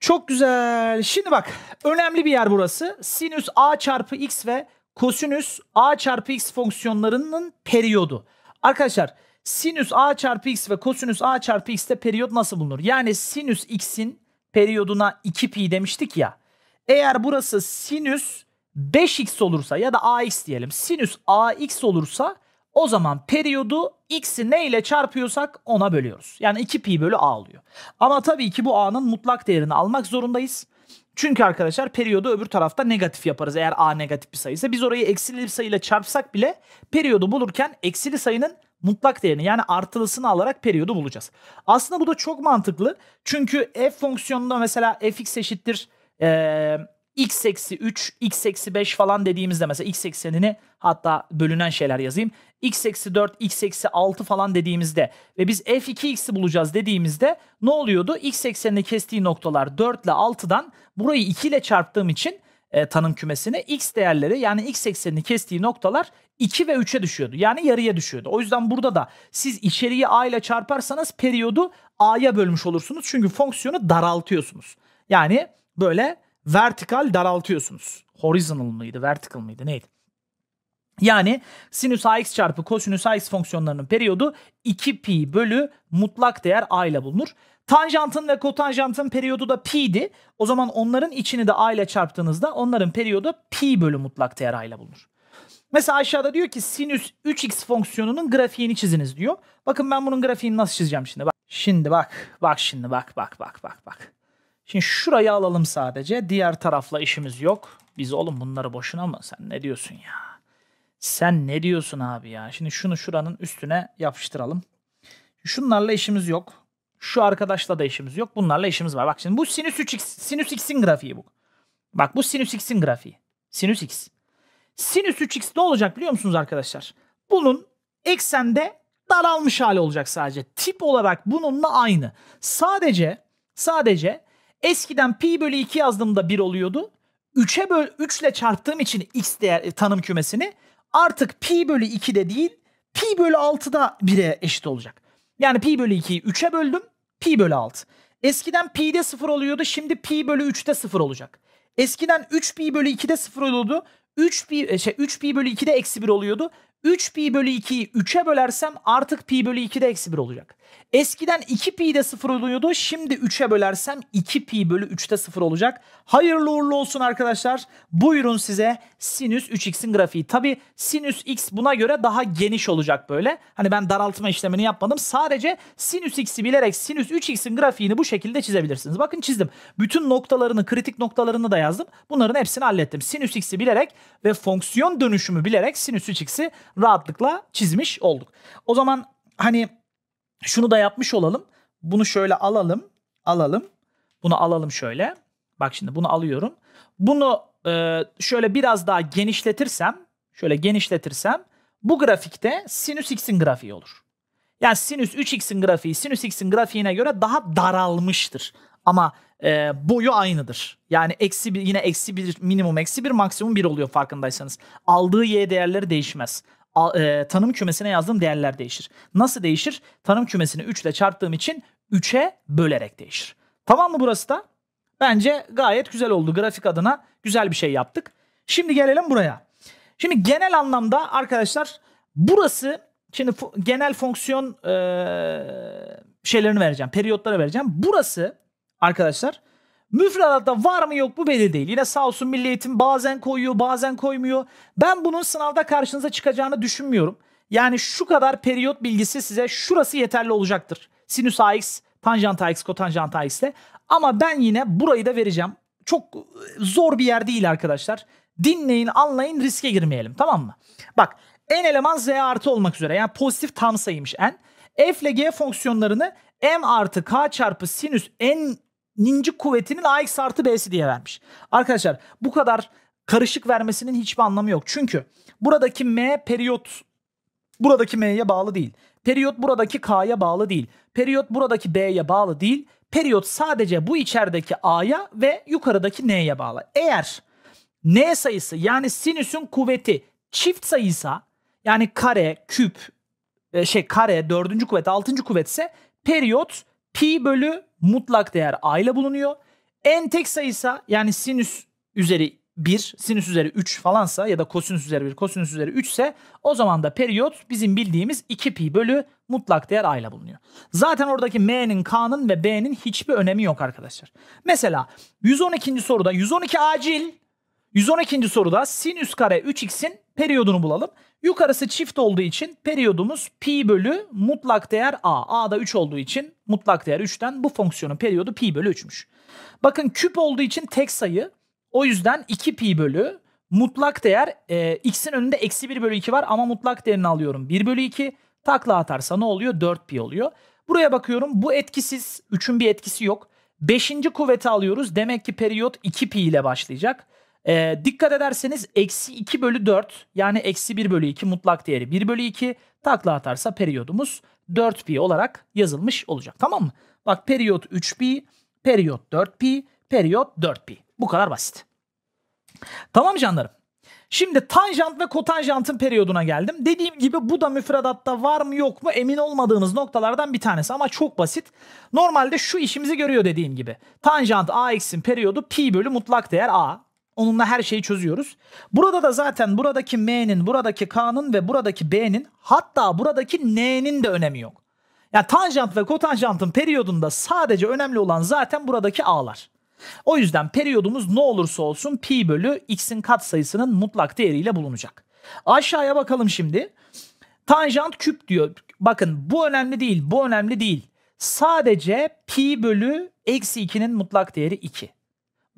S1: Çok güzel. Şimdi bak önemli bir yer burası. Sinüs a çarpı x ve kosinüs a çarpı x fonksiyonlarının periyodu. Arkadaşlar Sinüs a çarpı x ve kosinüs a çarpı x'te periyot nasıl bulunur? Yani sinüs x'in periyoduna 2pi demiştik ya. Eğer burası sinüs 5x olursa ya da ax diyelim. Sinüs ax olursa o zaman periyodu x'i ne ile çarpıyorsak ona bölüyoruz. Yani 2pi bölü a oluyor. Ama tabii ki bu a'nın mutlak değerini almak zorundayız. Çünkü arkadaşlar periyodu öbür tarafta negatif yaparız eğer a negatif bir sayıysa. Biz orayı eksili bir sayıyla çarpsak bile periyodu bulurken eksili sayının mutlak değerini yani artılısını alarak periyodu bulacağız. Aslında bu da çok mantıklı. Çünkü f fonksiyonunda mesela fx eşittir e, x eksi 3, x eksi 5 falan dediğimizde mesela x eksenini hatta bölünen şeyler yazayım. x eksi 4, x eksi 6 falan dediğimizde ve biz f2x'i bulacağız dediğimizde ne oluyordu? x eksenini kestiği noktalar 4 ile 6'dan burayı 2 ile çarptığım için e, tanım kümesine x değerleri yani x eksenini kestiği noktalar 2 ve 3'e düşüyordu. Yani yarıya düşüyordu. O yüzden burada da siz içeriği a ile çarparsanız periyodu a'ya bölmüş olursunuz. Çünkü fonksiyonu daraltıyorsunuz. Yani böyle vertikal daraltıyorsunuz. Horizontal mıydı, vertical mıydı neydi? Yani sinüs ax çarpı kosinüs ax fonksiyonlarının periyodu 2 pi bölü mutlak değer a ile bulunur. Tanjantın ve kotanjantın periyodu da pi'di. O zaman onların içini de a ile çarptığınızda onların periyodu pi bölü mutlak değer a ile bulunur. Mesela aşağıda diyor ki sinüs 3x fonksiyonunun grafiğini çiziniz diyor. Bakın ben bunun grafiğini nasıl çizeceğim şimdi. Bak. Şimdi bak. Bak şimdi bak bak bak bak bak. Şimdi şurayı alalım sadece. Diğer tarafla işimiz yok. Biz oğlum bunları boşuna mı? Sen ne diyorsun ya? Sen ne diyorsun abi ya? Şimdi şunu şuranın üstüne yapıştıralım. Şunlarla işimiz yok. Şu arkadaşla da işimiz yok. Bunlarla işimiz var. Bak şimdi bu sinüs 3x, sinüs x'in grafiği bu. Bak bu sinüs x'in grafiği. Sinüs x. Sinüs 3x ne olacak biliyor musunuz arkadaşlar? Bunun eksende daralmış hali olacak sadece. Tip olarak bununla aynı. Sadece sadece eskiden pi bölü 2 yazdığımda 1 oluyordu. 3'e böl 3 ile çarptığım için x değer e, tanım kümesini artık pi bölü 2 de değil pi bölü 6 da 1'e eşit olacak. Yani pi bölü 2'yi 3'e böldüm pi bölü 6. Eskiden pi'de 0 oluyordu şimdi pi bölü 3'te 0 olacak. Eskiden 3 pi bölü 2'de 0 oluyordu. 3 pi, e, şey, 3 pi bölü 2'de eksi 1 oluyordu. 3 pi bölü 2'yi 3'e bölersem artık pi bölü 2 de eksi 1 olacak. Eskiden 2 pi de 0 oluyordu. Şimdi 3'e bölersem 2 pi bölü 3 de 0 olacak. Hayırlı uğurlu olsun arkadaşlar. Buyurun size sinüs 3x'in grafiği. Tabi sinüs x buna göre daha geniş olacak böyle. Hani ben daraltma işlemini yapmadım. Sadece sinüs x'i bilerek sinüs 3x'in grafiğini bu şekilde çizebilirsiniz. Bakın çizdim. Bütün noktalarını, kritik noktalarını da yazdım. Bunların hepsini hallettim. Sinüs x'i bilerek ve fonksiyon dönüşümü bilerek sinüs 3x'i rahatlıkla çizmiş olduk. O zaman hani şunu da yapmış olalım. Bunu şöyle alalım. Alalım. Bunu alalım şöyle. Bak şimdi bunu alıyorum. Bunu e, şöyle biraz daha genişletirsem şöyle genişletirsem bu grafikte sinüs x'in grafiği olur. Yani sinüs 3x'in grafiği sinüs x'in grafiğine göre daha daralmıştır. Ama e, boyu aynıdır. Yani eksi bir, yine eksi bir minimum eksi bir maksimum bir oluyor farkındaysanız. Aldığı y değerleri değişmez e, tanım kümesine yazdığım değerler değişir. Nasıl değişir? Tanım kümesini 3 ile çarptığım için 3'e bölerek değişir. Tamam mı burası da? Bence gayet güzel oldu. Grafik adına güzel bir şey yaptık. Şimdi gelelim buraya. Şimdi genel anlamda arkadaşlar burası şimdi genel fonksiyon e, şeylerini vereceğim. periyotlara vereceğim. Burası arkadaşlar Müfredatta var mı yok mu belli değil. Yine sağ olsun Milli Eğitim bazen koyuyor bazen koymuyor. Ben bunun sınavda karşınıza çıkacağını düşünmüyorum. Yani şu kadar periyot bilgisi size şurası yeterli olacaktır. Sinüs AX, tanjant AX, kotanjant AX ile. Ama ben yine burayı da vereceğim. Çok e, zor bir yer değil arkadaşlar. Dinleyin, anlayın, riske girmeyelim tamam mı? Bak n eleman z artı olmak üzere yani pozitif tam sayıymış n. F ile g fonksiyonlarını m artı k çarpı sinüs n ninci kuvvetinin AX artı B'si diye vermiş. Arkadaşlar bu kadar karışık vermesinin hiçbir anlamı yok. Çünkü buradaki M periyot buradaki M'ye bağlı değil. Periyot buradaki K'ya bağlı değil. Periyot buradaki B'ye bağlı değil. Periyot sadece bu içerideki A'ya ve yukarıdaki N'ye bağlı. Eğer N sayısı yani sinüsün kuvveti çift sayıysa yani kare, küp, e, şey kare, dördüncü kuvvet, altıncı kuvvetse periyot pi bölü mutlak değer a ile bulunuyor. En tek sayısa yani sinüs üzeri 1, sinüs üzeri 3 falansa ya da kosinüs üzeri 1, kosinüs üzeri 3 ise o zaman da periyot bizim bildiğimiz 2 pi bölü mutlak değer a ile bulunuyor. Zaten oradaki m'nin, k'nın ve b'nin hiçbir önemi yok arkadaşlar. Mesela 112. soruda 112 acil 112. soruda sinüs kare 3x'in periyodunu bulalım. Yukarısı çift olduğu için periyodumuz pi bölü mutlak değer a. a da 3 olduğu için mutlak değer 3'ten bu fonksiyonun periyodu pi bölü 3'müş. Bakın küp olduğu için tek sayı. O yüzden 2 pi bölü mutlak değer e, x'in önünde eksi 1 bölü 2 var ama mutlak değerini alıyorum 1 bölü 2. Takla atarsa ne oluyor? 4 pi oluyor. Buraya bakıyorum bu etkisiz. 3'ün bir etkisi yok. 5. kuvveti alıyoruz. Demek ki periyot 2 pi ile başlayacak. E, dikkat ederseniz eksi 2 bölü 4 yani eksi 1 bölü 2 mutlak değeri 1 bölü 2 takla atarsa periyodumuz 4pi olarak yazılmış olacak tamam mı? Bak periyot 3pi, periyot 4pi, periyot 4pi. Bu kadar basit. Tamam canlarım. Şimdi tanjant ve kotanjantın periyoduna geldim. Dediğim gibi bu da müfredatta var mı yok mu emin olmadığınız noktalardan bir tanesi ama çok basit. Normalde şu işimizi görüyor dediğim gibi. Tanjant AX'in periyodu pi bölü mutlak değer A. Onunla her şeyi çözüyoruz. Burada da zaten buradaki M'nin, buradaki K'nın ve buradaki B'nin hatta buradaki N'nin de önemi yok. Yani tanjant ve kotanjantın periyodunda sadece önemli olan zaten buradaki A'lar. O yüzden periyodumuz ne olursa olsun pi bölü x'in kat sayısının mutlak değeriyle bulunacak. Aşağıya bakalım şimdi. Tanjant küp diyor. Bakın bu önemli değil, bu önemli değil. Sadece pi bölü eksi 2'nin mutlak değeri 2.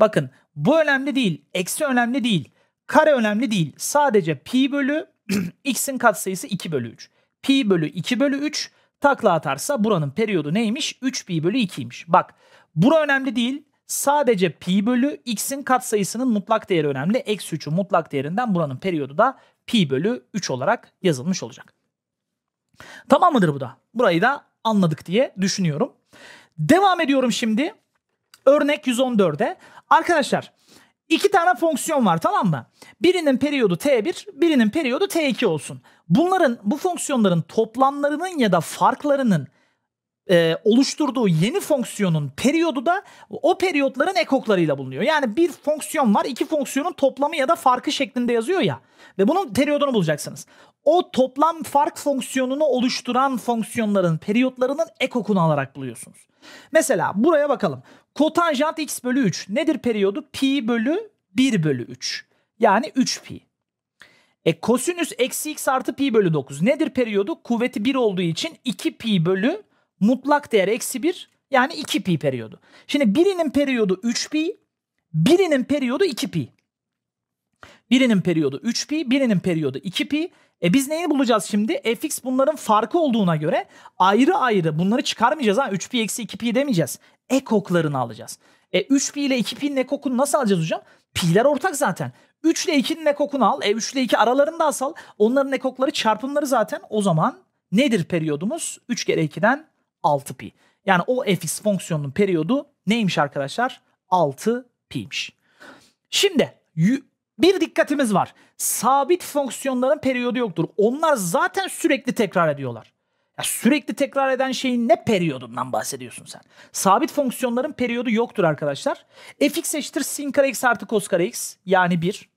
S1: Bakın bu önemli değil. Eksi önemli değil. Kare önemli değil. Sadece pi bölü x'in katsayısı 2 bölü 3. Pi bölü 2 bölü 3 takla atarsa buranın periyodu neymiş? 3 pi bölü 2'ymiş. Bak bura önemli değil. Sadece pi bölü x'in katsayısının mutlak değeri önemli. Eksi 3'ün mutlak değerinden buranın periyodu da pi bölü 3 olarak yazılmış olacak. Tamam mıdır bu da? Burayı da anladık diye düşünüyorum. Devam ediyorum şimdi. Örnek 114'e. Arkadaşlar iki tane fonksiyon var tamam mı? Birinin periyodu t1, birinin periyodu t2 olsun. Bunların bu fonksiyonların toplamlarının ya da farklarının e, oluşturduğu yeni fonksiyonun periyodu da o periyotların ekoklarıyla bulunuyor. Yani bir fonksiyon var iki fonksiyonun toplamı ya da farkı şeklinde yazıyor ya ve bunun periyodunu bulacaksınız. O toplam fark fonksiyonunu oluşturan fonksiyonların periyotlarının ekokunu alarak buluyorsunuz. Mesela buraya bakalım. Kotanjant x bölü 3 nedir periyodu? Pi bölü 1 bölü 3. Yani 3 pi. E kosinüs eksi x artı pi bölü 9 nedir periyodu? Kuvveti 1 olduğu için 2 pi bölü mutlak değer eksi 1 yani 2 pi periyodu. Şimdi birinin periyodu 3 pi, birinin periyodu 2 pi. Birinin periyodu 3 pi, birinin periyodu 2 pi. E biz neyi bulacağız şimdi? E, fx bunların farkı olduğuna göre ayrı ayrı bunları çıkarmayacağız ha. 3pi eksi 2pi demeyeceğiz. Ekoklarını alacağız. E 3pi ile 2pi'nin ekokunu nasıl alacağız hocam? Pi'ler ortak zaten. 3 ile 2'nin ekokunu al. E 3 ile 2 aralarını da asal. Onların ekokları çarpımları zaten. O zaman nedir periyodumuz? 3 kere 2'den 6 pi. Yani o e fx fonksiyonunun periyodu neymiş arkadaşlar? 6 pi'miş. Şimdi bir dikkatimiz var. Sabit fonksiyonların periyodu yoktur. Onlar zaten sürekli tekrar ediyorlar. Ya sürekli tekrar eden şeyin ne periyodundan bahsediyorsun sen? Sabit fonksiyonların periyodu yoktur arkadaşlar. fx eşittir sin kare x artı cos kare x yani 1.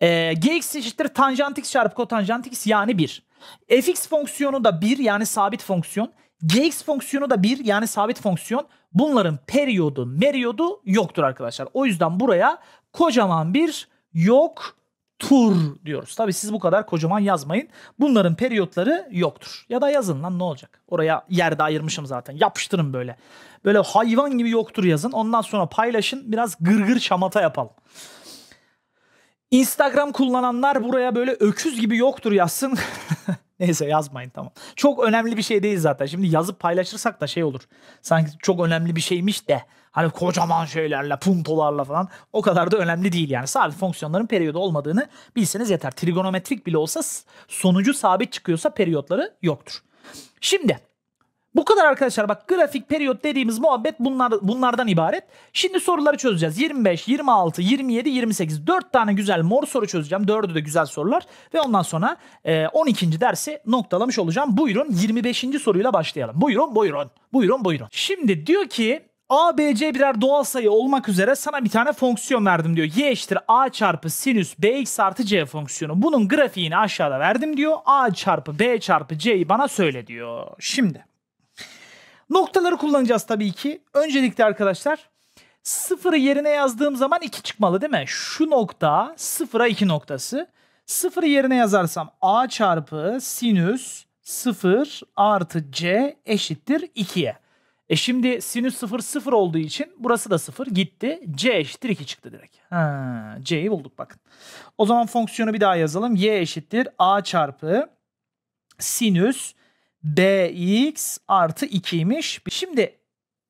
S1: E, ee, gx eşittir tanjant x çarpı kotanjant x yani 1. fx fonksiyonu da 1 yani sabit fonksiyon. gx fonksiyonu da 1 yani sabit fonksiyon. Bunların periyodu, meriyodu yoktur arkadaşlar. O yüzden buraya kocaman bir yok tur diyoruz. Tabi siz bu kadar kocaman yazmayın. Bunların periyotları yoktur. Ya da yazın lan ne olacak? Oraya yerde ayırmışım zaten. Yapıştırın böyle. Böyle hayvan gibi yoktur yazın. Ondan sonra paylaşın. Biraz gırgır çamata yapalım. Instagram kullananlar buraya böyle öküz gibi yoktur yazsın. Neyse yazmayın tamam. Çok önemli bir şey değil zaten. Şimdi yazıp paylaşırsak da şey olur. Sanki çok önemli bir şeymiş de Hani kocaman şeylerle, puntolarla falan o kadar da önemli değil yani. sadece fonksiyonların periyodu olmadığını bilseniz yeter. Trigonometrik bile olsa sonucu sabit çıkıyorsa periyotları yoktur. Şimdi bu kadar arkadaşlar bak grafik periyot dediğimiz muhabbet bunlar, bunlardan ibaret. Şimdi soruları çözeceğiz. 25, 26, 27, 28 4 tane güzel mor soru çözeceğim. 4'ü de güzel sorular ve ondan sonra e, 12. dersi noktalamış olacağım. Buyurun 25. soruyla başlayalım. Buyurun buyurun buyurun buyurun. Şimdi diyor ki A, B, C birer doğal sayı olmak üzere sana bir tane fonksiyon verdim diyor. Y eşittir A çarpı sinüs BX artı C fonksiyonu. Bunun grafiğini aşağıda verdim diyor. A çarpı B çarpı C'yi bana söyle diyor. Şimdi noktaları kullanacağız tabii ki. Öncelikle arkadaşlar sıfırı yerine yazdığım zaman 2 çıkmalı değil mi? Şu nokta sıfıra 2 noktası. Sıfırı yerine yazarsam A çarpı sinüs 0 artı C eşittir 2'ye. E şimdi sinüs 0 0 olduğu için burası da 0 gitti. C eşittir 2 çıktı direkt. Ha, C'yi bulduk bakın. O zaman fonksiyonu bir daha yazalım. Y eşittir A çarpı sinüs bx artı 2'ymiş. Şimdi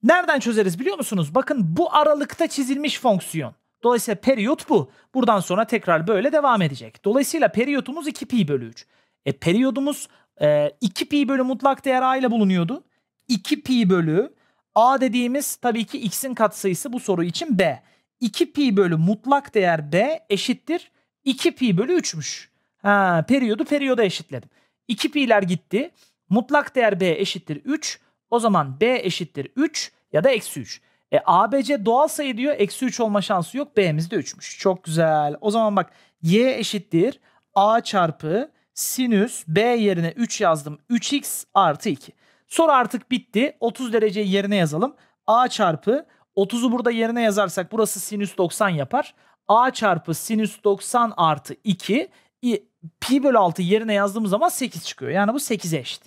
S1: nereden çözeriz biliyor musunuz? Bakın bu aralıkta çizilmiş fonksiyon. Dolayısıyla periyot bu. Buradan sonra tekrar böyle devam edecek. Dolayısıyla periyotumuz 2 pi bölü 3. E periyodumuz e, 2 pi bölü mutlak değer a ile bulunuyordu. 2 pi bölü a dediğimiz tabii ki x'in katsayısı bu soru için b. 2 pi bölü mutlak değer b eşittir 2 pi bölü 3'müş. Ha, periyodu periyoda eşitledim. 2 pi'ler gitti. Mutlak değer b eşittir 3. O zaman b eşittir 3 ya da eksi 3. E, ABC doğal sayı diyor. Eksi 3 olma şansı yok. B'miz de 3'müş. Çok güzel. O zaman bak y eşittir a çarpı sinüs b yerine 3 yazdım. 3x artı 2. Soru artık bitti. 30 dereceyi yerine yazalım. A çarpı 30'u burada yerine yazarsak burası sinüs 90 yapar. A çarpı sinüs 90 artı 2 pi bölü 6 yerine yazdığımız zaman 8 çıkıyor. Yani bu 8'e eşit.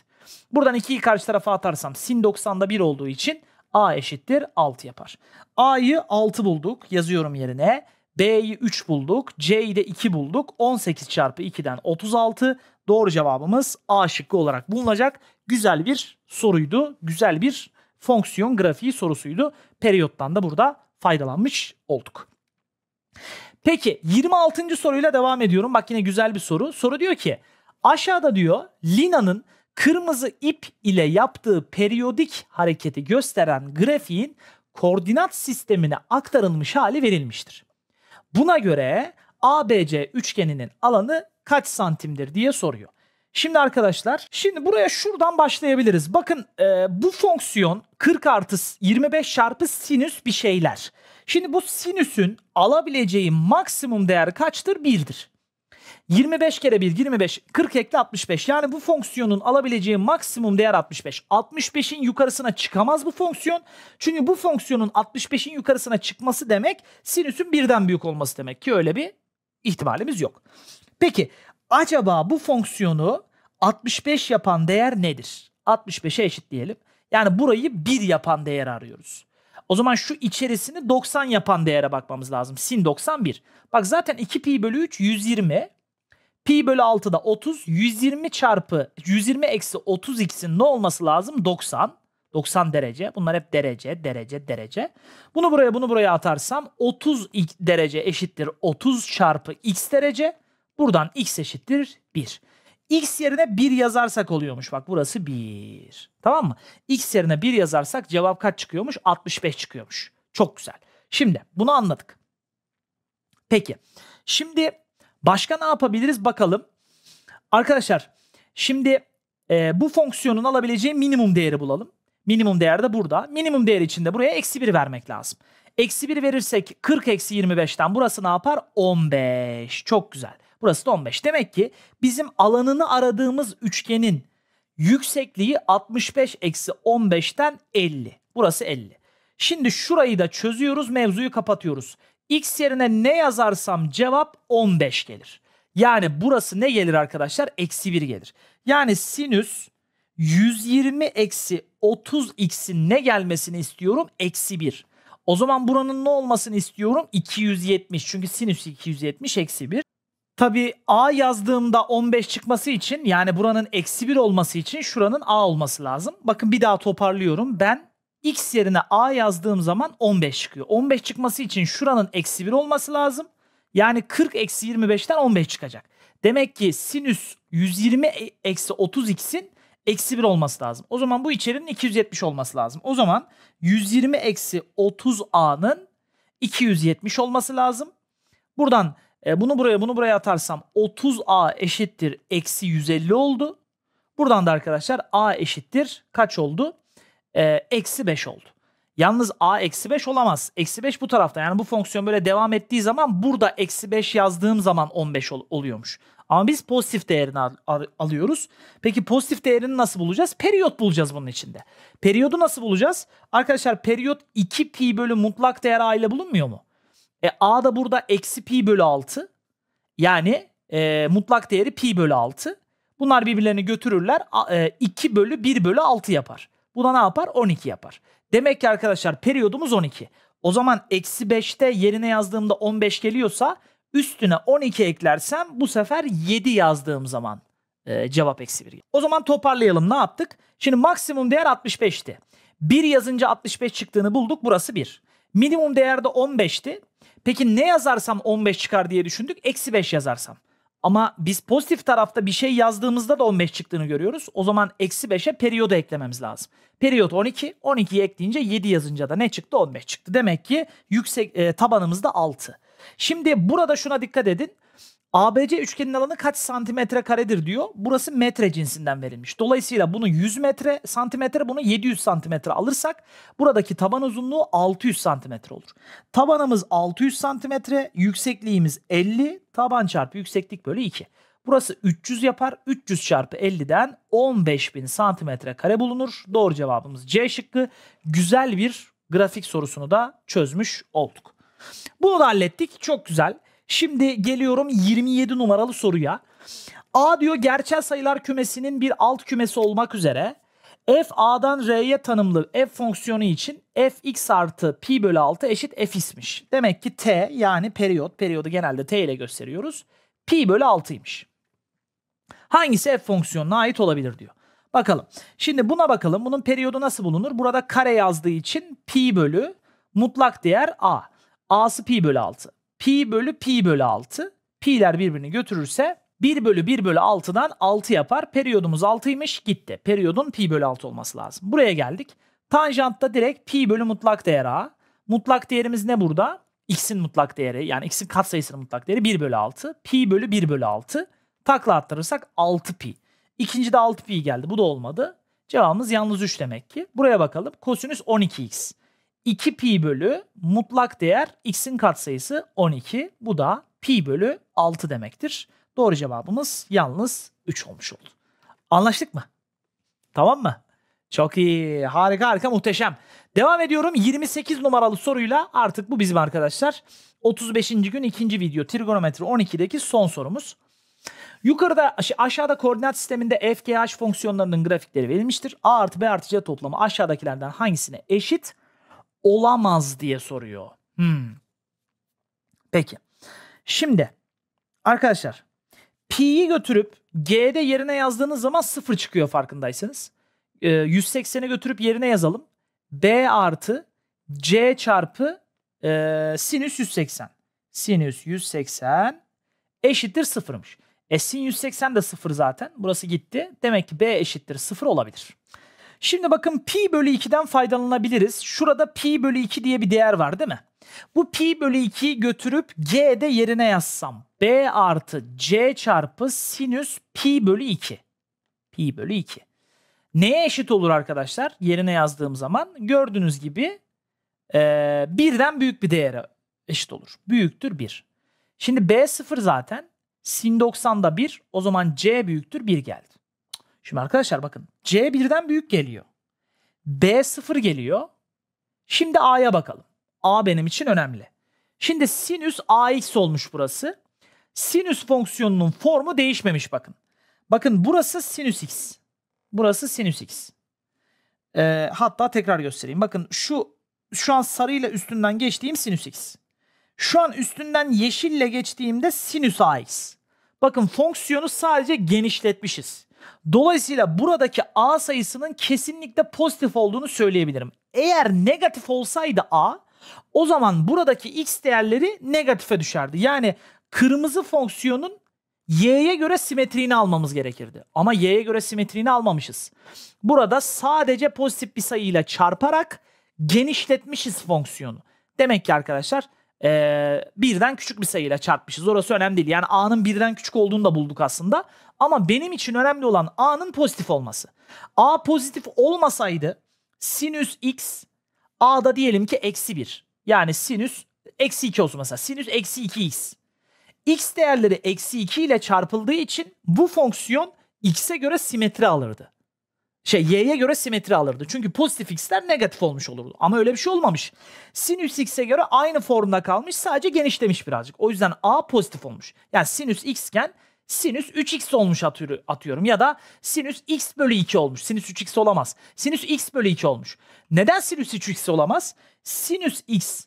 S1: Buradan 2'yi karşı tarafa atarsam sin 90'da 1 olduğu için A eşittir 6 yapar. A'yı 6 bulduk yazıyorum yerine. B'yi 3 bulduk. C'yi de 2 bulduk. 18 çarpı 2'den 36. Doğru cevabımız A şıkkı olarak bulunacak. Güzel bir soruydu. Güzel bir fonksiyon grafiği sorusuydu. Periyottan da burada faydalanmış olduk. Peki 26. soruyla devam ediyorum. Bak yine güzel bir soru. Soru diyor ki aşağıda diyor Lina'nın kırmızı ip ile yaptığı periyodik hareketi gösteren grafiğin koordinat sistemine aktarılmış hali verilmiştir. Buna göre ABC üçgeninin alanı kaç santimdir diye soruyor. Şimdi arkadaşlar şimdi buraya şuradan başlayabiliriz. Bakın e, bu fonksiyon 40 artı 25 çarpı sinüs bir şeyler. Şimdi bu sinüsün alabileceği maksimum değer kaçtır? 1'dir. 25 kere 1 25 40 ekle 65 yani bu fonksiyonun alabileceği maksimum değer 65. 65'in yukarısına çıkamaz bu fonksiyon. Çünkü bu fonksiyonun 65'in yukarısına çıkması demek sinüsün birden büyük olması demek ki öyle bir ihtimalimiz yok. Peki Acaba bu fonksiyonu 65 yapan değer nedir? 65'e eşit diyelim. Yani burayı 1 yapan değer arıyoruz. O zaman şu içerisini 90 yapan değere bakmamız lazım. Sin 91. Bak zaten 2 pi bölü 3 120. Pi bölü 6 da 30. 120 çarpı 120 eksi 30 x'in ne olması lazım? 90. 90 derece. Bunlar hep derece, derece, derece. Bunu buraya, bunu buraya atarsam 30 derece eşittir 30 çarpı x derece. Buradan x eşittir 1. X yerine 1 yazarsak oluyormuş. Bak burası 1. Tamam mı? X yerine 1 yazarsak cevap kaç çıkıyormuş? 65 çıkıyormuş. Çok güzel. Şimdi bunu anladık. Peki. Şimdi başka ne yapabiliriz bakalım. Arkadaşlar şimdi e, bu fonksiyonun alabileceği minimum değeri bulalım. Minimum değer de burada. Minimum değer için de buraya eksi 1 vermek lazım. Eksi 1 verirsek 40 eksi 25'ten burası ne yapar? 15. Çok güzel. Burası da 15. Demek ki bizim alanını aradığımız üçgenin yüksekliği 65 eksi 15'ten 50. Burası 50. Şimdi şurayı da çözüyoruz mevzuyu kapatıyoruz. X yerine ne yazarsam cevap 15 gelir. Yani burası ne gelir arkadaşlar? Eksi 1 gelir. Yani sinüs 120 eksi 30 x'in ne gelmesini istiyorum? Eksi 1. O zaman buranın ne olmasını istiyorum? 270. Çünkü sinüs 270 eksi 1. Tabi A yazdığımda 15 çıkması için yani buranın eksi 1 olması için şuranın A olması lazım. Bakın bir daha toparlıyorum. Ben X yerine A yazdığım zaman 15 çıkıyor. 15 çıkması için şuranın eksi 1 olması lazım. Yani 40 eksi 25'ten 15 çıkacak. Demek ki sinüs 120 e, eksi 30x'in eksi 1 olması lazım. O zaman bu içerinin 270 olması lazım. O zaman 120 eksi 30a'nın 270 olması lazım. Buradan e, bunu buraya bunu buraya atarsam 30a eşittir eksi 150 oldu. Buradan da arkadaşlar a eşittir kaç oldu? E, eksi 5 oldu. Yalnız a eksi 5 olamaz. Eksi 5 bu tarafta yani bu fonksiyon böyle devam ettiği zaman burada eksi 5 yazdığım zaman 15 ol oluyormuş. Ama biz pozitif değerini al alıyoruz. Peki pozitif değerini nasıl bulacağız? Periyot bulacağız bunun içinde. Periyodu nasıl bulacağız? Arkadaşlar periyot 2 pi bölü mutlak değer a ile bulunmuyor mu? E, A da burada eksi pi bölü 6. Yani e, mutlak değeri pi bölü 6. Bunlar birbirlerini götürürler. A, e, 2 bölü 1 bölü 6 yapar. Bu da ne yapar? 12 yapar. Demek ki arkadaşlar periyodumuz 12. O zaman eksi 5'te yerine yazdığımda 15 geliyorsa üstüne 12 eklersem bu sefer 7 yazdığım zaman e, cevap eksi 1. O zaman toparlayalım ne yaptık? Şimdi maksimum değer 65'ti. 1 yazınca 65 çıktığını bulduk burası 1. Minimum değerde 15'ti. Peki ne yazarsam 15 çıkar diye düşündük. Eksi 5 yazarsam. Ama biz pozitif tarafta bir şey yazdığımızda da 15 çıktığını görüyoruz. O zaman eksi 5'e periyodu eklememiz lazım. Periyot 12. 12'yi ekleyince 7 yazınca da ne çıktı? 15 çıktı. Demek ki yüksek e, tabanımızda 6. Şimdi burada şuna dikkat edin. ABC üçgenin alanı kaç santimetre karedir diyor. Burası metre cinsinden verilmiş. Dolayısıyla bunu 100 metre santimetre bunu 700 santimetre alırsak buradaki taban uzunluğu 600 santimetre olur. Tabanımız 600 santimetre yüksekliğimiz 50 taban çarpı yükseklik bölü 2. Burası 300 yapar 300 çarpı 50'den 15.000 santimetre kare bulunur. Doğru cevabımız C şıkkı. Güzel bir grafik sorusunu da çözmüş olduk. Bunu da hallettik çok güzel. Şimdi geliyorum 27 numaralı soruya. A diyor gerçel sayılar kümesinin bir alt kümesi olmak üzere f a'dan r'ye tanımlı f fonksiyonu için f x artı pi bölü 6 eşit f ismiş. Demek ki t yani periyot, periyodu genelde t ile gösteriyoruz. Pi bölü 6'ymış. Hangisi f fonksiyonuna ait olabilir diyor. Bakalım. Şimdi buna bakalım. Bunun periyodu nasıl bulunur? Burada kare yazdığı için pi bölü mutlak değer a. A'sı pi bölü 6 pi bölü pi bölü 6. Pi'ler birbirini götürürse 1 bölü 1 bölü 6'dan 6 yapar. Periyodumuz 6'ymış gitti. Periyodun pi bölü 6 olması lazım. Buraya geldik. Tanjantta direkt pi bölü mutlak değer a. Mutlak değerimiz ne burada? X'in mutlak değeri yani X'in katsayısının mutlak değeri 1 bölü 6. Pi bölü 1 bölü 6. Takla attırırsak 6 pi. İkinci de 6 pi geldi. Bu da olmadı. Cevabımız yalnız 3 demek ki. Buraya bakalım. Kosinüs 12x. 2 pi bölü mutlak değer x'in katsayısı 12. Bu da pi bölü 6 demektir. Doğru cevabımız yalnız 3 olmuş oldu. Anlaştık mı? Tamam mı? Çok iyi. Harika harika muhteşem. Devam ediyorum 28 numaralı soruyla artık bu bizim arkadaşlar. 35. gün ikinci video trigonometri 12'deki son sorumuz. Yukarıda aşağıda koordinat sisteminde fgh fonksiyonlarının grafikleri verilmiştir. a artı b artı c toplamı aşağıdakilerden hangisine eşit? olamaz diye soruyor. Hmm. Peki. Şimdi arkadaşlar pi'yi götürüp g'de yerine yazdığınız zaman sıfır çıkıyor farkındaysanız. E, ee, 180'e götürüp yerine yazalım. b artı c çarpı e, sinüs 180. Sinüs 180 eşittir sıfırmış. E sin 180 de sıfır zaten. Burası gitti. Demek ki b eşittir sıfır olabilir. Şimdi bakın pi bölü 2'den faydalanabiliriz. Şurada pi bölü 2 diye bir değer var değil mi? Bu pi bölü 2'yi götürüp g'de yerine yazsam. b artı c çarpı sinüs pi bölü 2. Pi bölü 2. Neye eşit olur arkadaşlar? Yerine yazdığım zaman gördüğünüz gibi e, birden büyük bir değere eşit olur. Büyüktür 1. Şimdi b sıfır zaten. Sin 90'da 1 o zaman c büyüktür 1 geldi. Şimdi arkadaşlar bakın C birden büyük geliyor. B sıfır geliyor. Şimdi A'ya bakalım. A benim için önemli. Şimdi sinüs AX olmuş burası. Sinüs fonksiyonunun formu değişmemiş bakın. Bakın burası sinüs X. Burası sinüs X. Ee, hatta tekrar göstereyim. Bakın şu şu an sarıyla üstünden geçtiğim sinüs X. Şu an üstünden yeşille geçtiğimde sinüs AX. Bakın fonksiyonu sadece genişletmişiz. Dolayısıyla buradaki A sayısının kesinlikle pozitif olduğunu söyleyebilirim. Eğer negatif olsaydı A o zaman buradaki x değerleri negatife düşerdi. Yani kırmızı fonksiyonun y'ye göre simetriğini almamız gerekirdi. Ama y'ye göre simetriğini almamışız. Burada sadece pozitif bir sayıyla çarparak genişletmişiz fonksiyonu. Demek ki arkadaşlar e, birden küçük bir sayıyla çarpmışız. Orası önemli değil. Yani A'nın birden küçük olduğunu da bulduk aslında. Ama benim için önemli olan A'nın pozitif olması. A pozitif olmasaydı sinüs x A'da diyelim ki eksi 1. Yani sinüs eksi 2 olsun mesela. Sinüs eksi 2x. X değerleri eksi 2 ile çarpıldığı için bu fonksiyon x'e göre simetri alırdı şey y'ye göre simetri alırdı. Çünkü pozitif x'ler negatif olmuş olurdu. Ama öyle bir şey olmamış. Sinüs x'e göre aynı formda kalmış sadece genişlemiş birazcık. O yüzden a pozitif olmuş. Yani sinüs x iken sinüs 3x olmuş atıyorum ya da sinüs x bölü 2 olmuş. Sinüs 3x olamaz. Sinüs x bölü 2 olmuş. Neden sinüs 3x olamaz? Sinüs x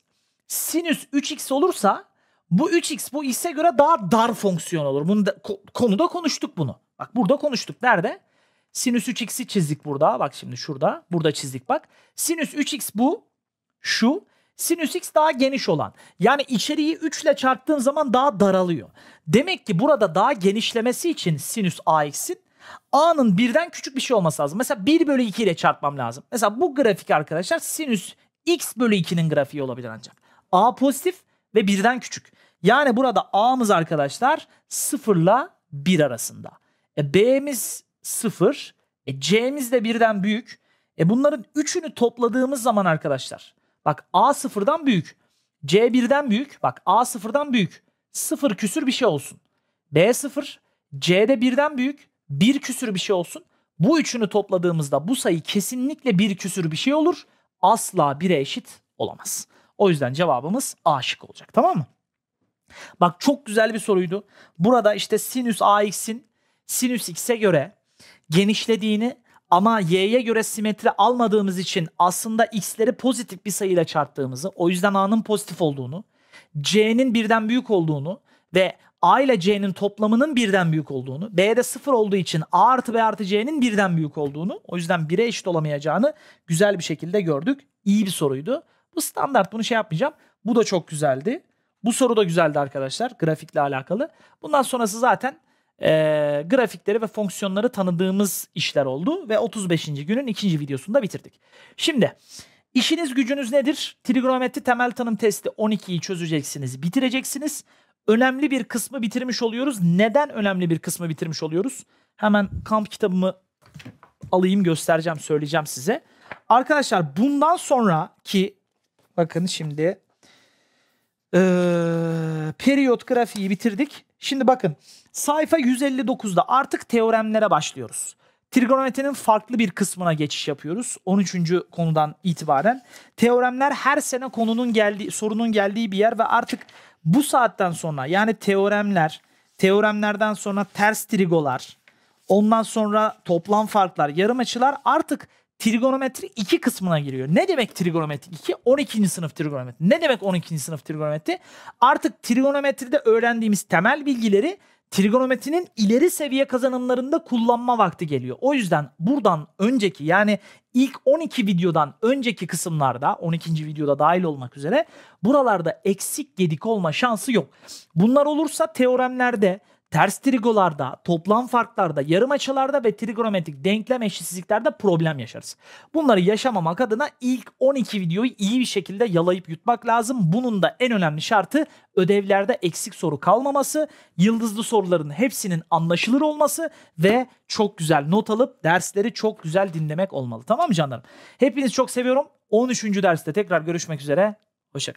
S1: sinüs 3x olursa bu 3x bu x'e göre daha dar fonksiyon olur. Bunu da, konuda konuştuk bunu. Bak burada konuştuk. Nerede? Sinüs 3x'i çizdik burada. Bak şimdi şurada. Burada çizdik bak. Sinüs 3x bu. Şu. Sinüs x daha geniş olan. Yani içeriği 3 ile çarptığın zaman daha daralıyor. Demek ki burada daha genişlemesi için sinüs ax'in a'nın birden küçük bir şey olması lazım. Mesela 1 bölü 2 ile çarpmam lazım. Mesela bu grafik arkadaşlar sinüs x bölü 2'nin grafiği olabilir ancak. a pozitif ve birden küçük. Yani burada a'mız arkadaşlar 0 ile 1 arasında. E, b'miz 0. E, C'miz de birden büyük. E, bunların üçünü topladığımız zaman arkadaşlar. Bak A sıfırdan büyük. C birden büyük. Bak A sıfırdan büyük. Sıfır küsür bir şey olsun. B sıfır. C de birden büyük. Bir küsür bir şey olsun. Bu üçünü topladığımızda bu sayı kesinlikle bir küsür bir şey olur. Asla bire eşit olamaz. O yüzden cevabımız A şık olacak tamam mı? Bak çok güzel bir soruydu. Burada işte sinüs AX'in sinüs X'e göre genişlediğini ama y'ye göre simetri almadığımız için aslında x'leri pozitif bir sayıyla çarptığımızı, o yüzden a'nın pozitif olduğunu, c'nin birden büyük olduğunu ve a ile c'nin toplamının birden büyük olduğunu, b'ye de sıfır olduğu için a artı b artı c'nin birden büyük olduğunu, o yüzden 1'e eşit olamayacağını güzel bir şekilde gördük. İyi bir soruydu. Bu standart bunu şey yapmayacağım. Bu da çok güzeldi. Bu soru da güzeldi arkadaşlar grafikle alakalı. Bundan sonrası zaten e, grafikleri ve fonksiyonları tanıdığımız işler oldu ve 35. günün ikinci videosunu da bitirdik. Şimdi işiniz gücünüz nedir? Trigonometri temel tanım testi 12'yi çözeceksiniz, bitireceksiniz. Önemli bir kısmı bitirmiş oluyoruz. Neden önemli bir kısmı bitirmiş oluyoruz? Hemen kamp kitabımı alayım göstereceğim söyleyeceğim size. Arkadaşlar bundan sonra ki bakın şimdi ee, periyot grafiği bitirdik. Şimdi bakın Sayfa 159'da artık teoremlere başlıyoruz. Trigonometrinin farklı bir kısmına geçiş yapıyoruz. 13. konudan itibaren teoremler her sene konunun geldiği, sorunun geldiği bir yer ve artık bu saatten sonra yani teoremler, teoremlerden sonra ters trigolar, ondan sonra toplam farklar, yarım açılar artık trigonometri 2 kısmına giriyor. Ne demek trigonometri 2? 12. sınıf trigonometri. Ne demek 12. sınıf trigonometri? Artık trigonometride öğrendiğimiz temel bilgileri trigonometrinin ileri seviye kazanımlarında kullanma vakti geliyor. O yüzden buradan önceki yani ilk 12 videodan önceki kısımlarda 12. videoda dahil olmak üzere buralarda eksik gedik olma şansı yok. Bunlar olursa teoremlerde ters trigolarda, toplam farklarda, yarım açılarda ve trigonometrik denklem eşitsizliklerde problem yaşarız. Bunları yaşamamak adına ilk 12 videoyu iyi bir şekilde yalayıp yutmak lazım. Bunun da en önemli şartı ödevlerde eksik soru kalmaması, yıldızlı soruların hepsinin anlaşılır olması ve çok güzel not alıp dersleri çok güzel dinlemek olmalı. Tamam mı canlarım? Hepinizi çok seviyorum. 13. derste tekrar görüşmek üzere. Hoşçakalın.